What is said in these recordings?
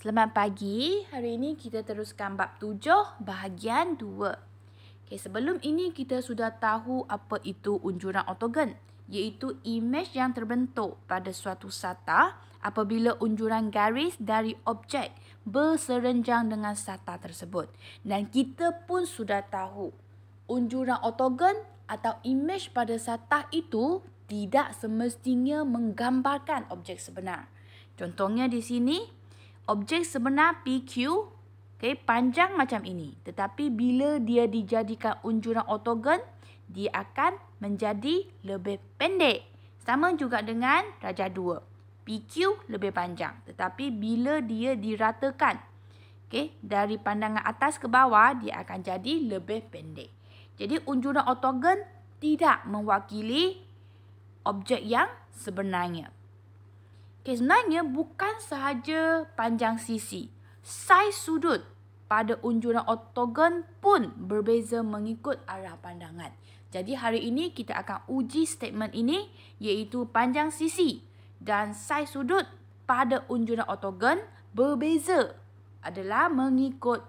Selamat pagi. Hari ini kita teruskan bab tujuh bahagian dua. Okay, sebelum ini kita sudah tahu apa itu unjuran otogen iaitu imej yang terbentuk pada suatu sata apabila unjuran garis dari objek berserenjang dengan sata tersebut. Dan kita pun sudah tahu unjuran otogen atau imej pada sata itu tidak semestinya menggambarkan objek sebenar. Contohnya di sini, objek sebenar PQ okay, panjang macam ini. Tetapi bila dia dijadikan unjuran otogen, dia akan menjadi lebih pendek. Sama juga dengan raja 2. PQ lebih panjang. Tetapi bila dia diratakan okay, dari pandangan atas ke bawah, dia akan jadi lebih pendek. Jadi unjuran otogen tidak mewakili objek yang sebenarnya. Okay, sebenarnya bukan sahaja panjang sisi. Saiz sudut pada unjuran ortogon pun berbeza mengikut arah pandangan. Jadi hari ini kita akan uji statement ini iaitu panjang sisi dan saiz sudut pada unjuran ortogon berbeza adalah mengikut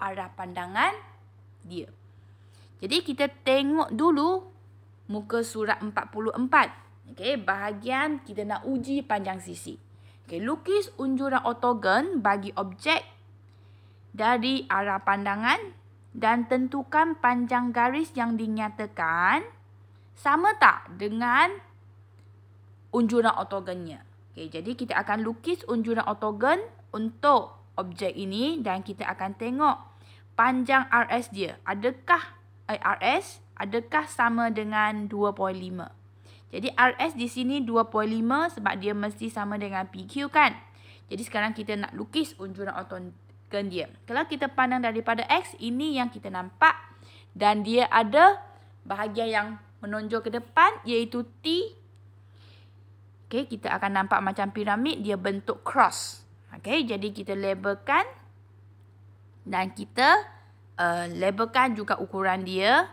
arah pandangan dia. Jadi kita tengok dulu muka surat 44. Okey, bahagian kita nak uji panjang sisi. Okey, lukis unjuran otogen bagi objek dari arah pandangan dan tentukan panjang garis yang dinyatakan sama tak dengan unjuran otogennya. Okey, jadi kita akan lukis unjuran otogen untuk objek ini dan kita akan tengok panjang RS dia. Adakah eh, RS adakah sama dengan 2.5? Jadi RS di sini 2.5 sebab dia mesti sama dengan PQ kan. Jadi sekarang kita nak lukis unjuran otogen dia. Kalau kita pandang daripada X, ini yang kita nampak. Dan dia ada bahagian yang menonjol ke depan iaitu T. Okay, kita akan nampak macam piramid dia bentuk cross. Okay, jadi kita labelkan dan kita uh, labelkan juga ukuran dia.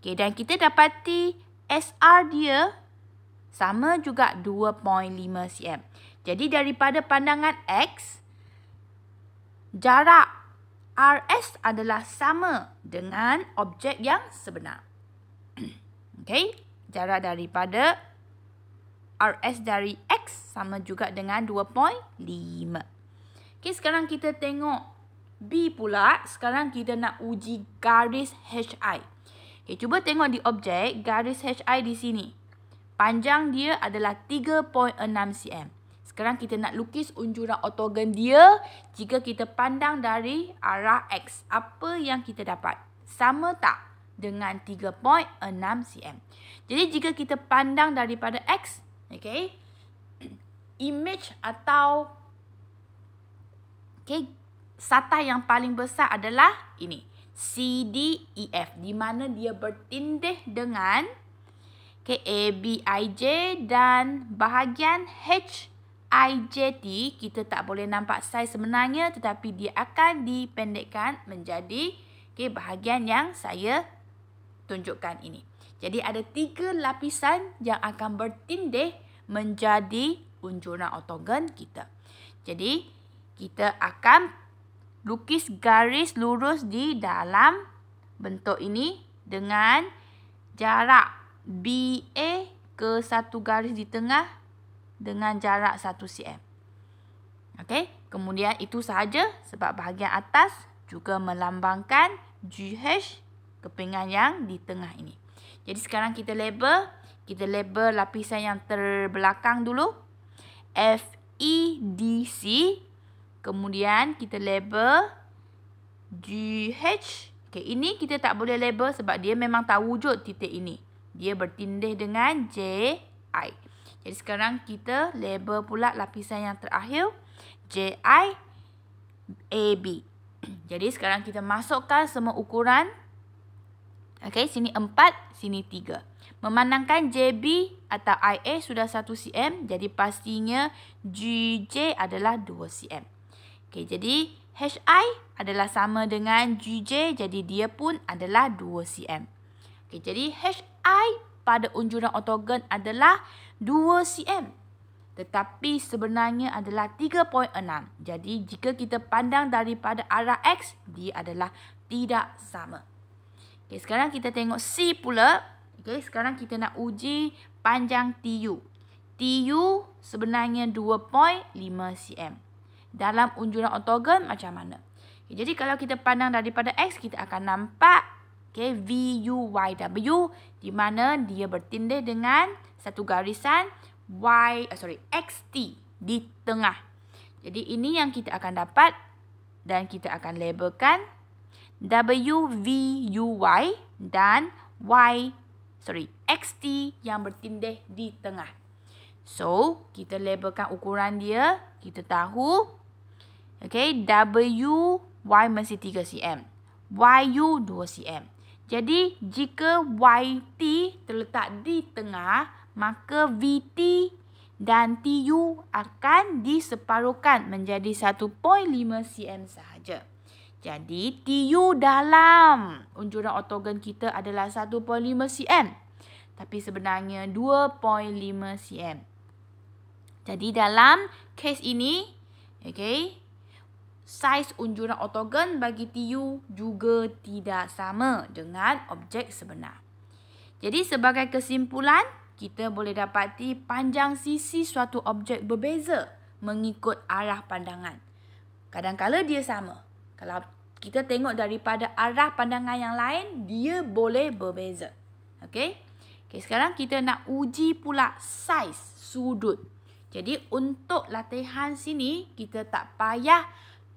Okay, dan kita dapati SR dia sama juga 2.5 cm. Jadi daripada pandangan X, jarak RS adalah sama dengan objek yang sebenar. Okey, jarak daripada RS dari X sama juga dengan 2.5. Okey, sekarang kita tengok B pula. Sekarang kita nak uji garis HI. Okay, eh, cuba tengok di objek garis HI di sini. Panjang dia adalah 3.6 cm. Sekarang kita nak lukis unjuran otogen dia jika kita pandang dari arah X. Apa yang kita dapat? Sama tak dengan 3.6 cm? Jadi jika kita pandang daripada X, okay, image atau okay, satah yang paling besar adalah ini. 3.6 C, D, E, F. Di mana dia bertindih dengan okay, A, B, I, J dan bahagian H, I, J, T. Kita tak boleh nampak saiz sebenarnya tetapi dia akan dipendekkan menjadi okay, bahagian yang saya tunjukkan ini. Jadi ada tiga lapisan yang akan bertindih menjadi unjuran otogen kita. Jadi kita akan lukis garis lurus di dalam bentuk ini dengan jarak BA ke satu garis di tengah dengan jarak 1 cm. Okey, kemudian itu sahaja sebab bahagian atas juga melambangkan GH kepingan yang di tengah ini. Jadi sekarang kita label, kita label lapisan yang terbelakang dulu. F E D C Kemudian kita label GH. Okay, ini kita tak boleh label sebab dia memang tak wujud titik ini. Dia bertindih dengan JI. Jadi sekarang kita label pula lapisan yang terakhir. JI AB. Jadi sekarang kita masukkan semua ukuran. Okay, sini 4, sini 3. Memandangkan JB atau IA sudah 1 cm. Jadi pastinya GJ adalah 2 cm. Okey, jadi HI adalah sama dengan GJ jadi dia pun adalah 2 cm. Okey, jadi HI pada unjuran ortogon adalah 2 cm. Tetapi sebenarnya adalah 3.6. Jadi jika kita pandang daripada arah X, dia adalah tidak sama. Okey, sekarang kita tengok C pula. Okey, sekarang kita nak uji panjang TU. TU sebenarnya 2.5 cm dalam unjuran ortogon macam mana. Okay, jadi kalau kita pandang daripada X, kita akan nampak okay, V, U, Y, W di mana dia bertindih dengan satu garisan Y, uh, sorry, XT di tengah. Jadi ini yang kita akan dapat dan kita akan labelkan W, V, U, Y dan Y, sorry, XT yang bertindih di tengah. So, kita labelkan ukuran dia. Kita tahu Okay, W, Y mesti 3 cm. Y, U 2 cm. Jadi, jika Y, T terletak di tengah, maka V, T dan T, U akan diseparuhkan menjadi 1.5 cm sahaja. Jadi, T, U dalam unjuran ortogon kita adalah 1.5 cm. Tapi sebenarnya 2.5 cm. Jadi, dalam kes ini, okay, saiz unjuran otogen bagi TU juga tidak sama dengan objek sebenar. Jadi sebagai kesimpulan, kita boleh dapati panjang sisi suatu objek berbeza mengikut arah pandangan. kadang Kadangkala dia sama. Kalau kita tengok daripada arah pandangan yang lain, dia boleh berbeza. Okey? Okay, sekarang kita nak uji pula saiz sudut. Jadi untuk latihan sini, kita tak payah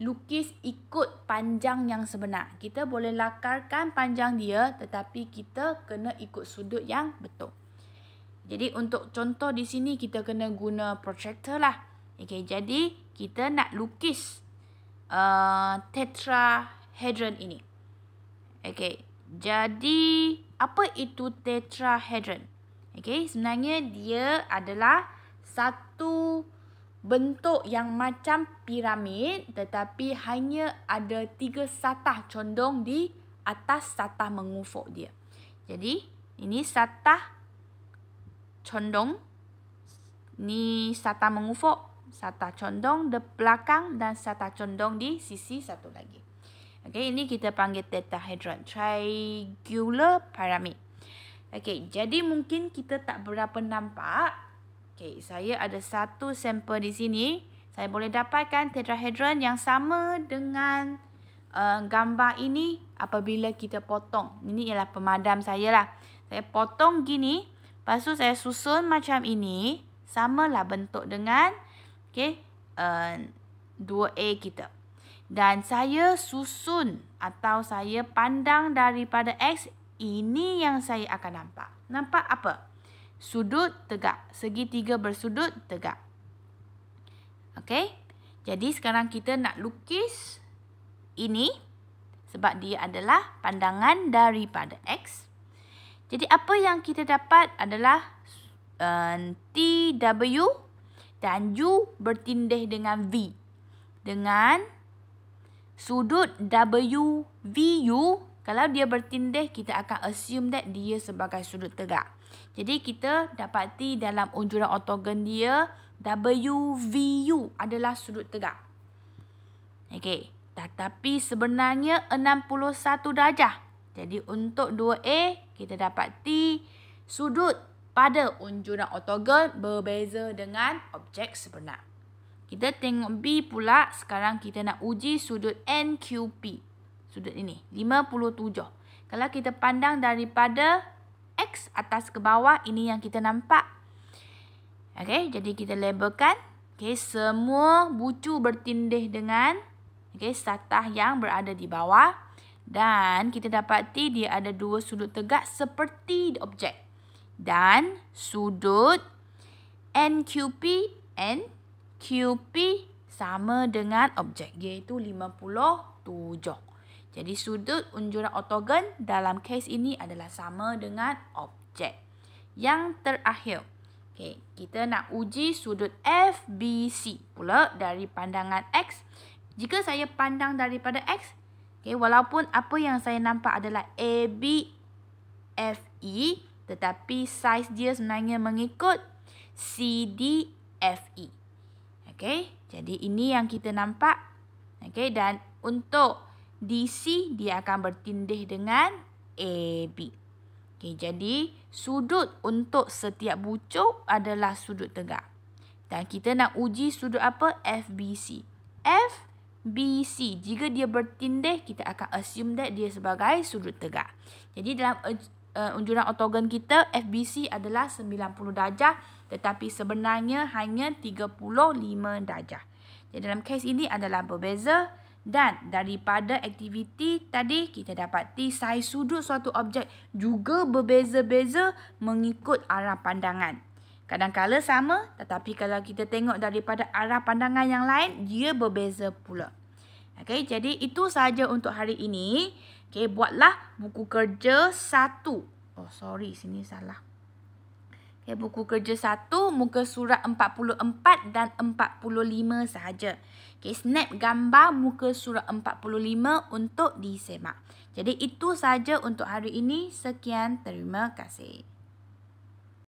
lukis ikut panjang yang sebenar. Kita boleh lakarkan panjang dia tetapi kita kena ikut sudut yang betul. Jadi untuk contoh di sini kita kena guna protractor lah. Okay, jadi kita nak lukis uh, tetrahedron ini. Okay, jadi apa itu tetrahedron? Okay, sebenarnya dia adalah satu bentuk yang macam piramid tetapi hanya ada tiga satah condong di atas satah mengufuk dia. Jadi ini satah condong, ni satah mengufuk, satah condong di belakang dan satah condong di sisi satu lagi. Okey, ini kita panggil tetrahedron triangular pyramid. Okey, jadi mungkin kita tak berapa nampak Okay, saya ada satu sampel di sini. Saya boleh dapatkan tetrahedron yang sama dengan uh, gambar ini apabila kita potong. Ini ialah pemadam saya lah. Saya potong gini. Lepas tu saya susun macam ini. sama lah bentuk dengan okay, uh, eh, 2A kita. Dan saya susun atau saya pandang daripada X. Ini yang saya akan nampak. Nampak apa? sudut tegak. Segitiga bersudut tegak. Okey. Jadi sekarang kita nak lukis ini sebab dia adalah pandangan daripada X. Jadi apa yang kita dapat adalah um, w dan U bertindih dengan V. Dengan sudut w v u. kalau dia bertindih kita akan assume that dia sebagai sudut tegak. Jadi kita dapati dalam unjuran ortogon dia WVU adalah sudut tegak. Okey, tetapi sebenarnya 61 darjah. Jadi untuk 2A kita dapati sudut pada unjuran ortogon berbeza dengan objek sebenar. Kita tengok B pula, sekarang kita nak uji sudut NQP. Sudut ini, 57. Kalau kita pandang daripada X atas ke bawah ini yang kita nampak. Okey, jadi kita labelkan. Okey, semua bucu bertindih dengan okey, satah yang berada di bawah dan kita dapati dia ada dua sudut tegak seperti objek. Dan sudut NQP NQP sama dengan objek iaitu 57. Jadi sudut unjuran otogen dalam kes ini adalah sama dengan objek. Yang terakhir, okay, kita nak uji sudut FBC pula dari pandangan X. Jika saya pandang daripada X, okay, walaupun apa yang saya nampak adalah ABFE, tetapi saiz dia sebenarnya mengikut CDFE. Okay, jadi ini yang kita nampak. Okay, dan untuk... DC dia akan bertindih dengan AB. Okay, jadi sudut untuk setiap bucuk adalah sudut tegak. Dan kita nak uji sudut apa? FBC. FBC jika dia bertindih kita akan assume that dia sebagai sudut tegak. Jadi dalam uh, unjuran ortogon kita FBC adalah 90 darjah tetapi sebenarnya hanya 35 darjah. Jadi dalam kes ini adalah berbeza. Dan daripada aktiviti tadi kita dapati saiz sudut suatu objek juga berbeza-beza mengikut arah pandangan. kadang Kadangkala sama tetapi kalau kita tengok daripada arah pandangan yang lain dia berbeza pula. Okay, jadi itu sahaja untuk hari ini. Okay, buatlah buku kerja satu. Oh sorry sini salah. Okay, buku kerja 1 muka surat 44 dan 45 sahaja. Okay, snap gambar muka surat 45 untuk disemak. Jadi itu sahaja untuk hari ini. Sekian, terima kasih.